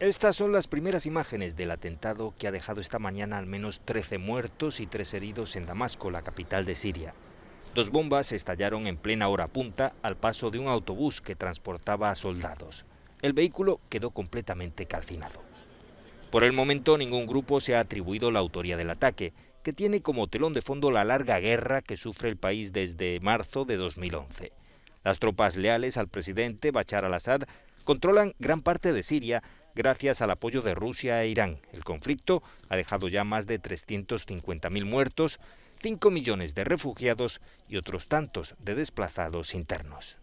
Estas son las primeras imágenes del atentado que ha dejado esta mañana al menos 13 muertos y 3 heridos en Damasco, la capital de Siria. Dos bombas estallaron en plena hora punta al paso de un autobús que transportaba a soldados. El vehículo quedó completamente calcinado. Por el momento ningún grupo se ha atribuido la autoría del ataque, que tiene como telón de fondo la larga guerra que sufre el país desde marzo de 2011. Las tropas leales al presidente Bachar al-Assad controlan gran parte de Siria gracias al apoyo de Rusia e Irán. El conflicto ha dejado ya más de 350.000 muertos, 5 millones de refugiados y otros tantos de desplazados internos.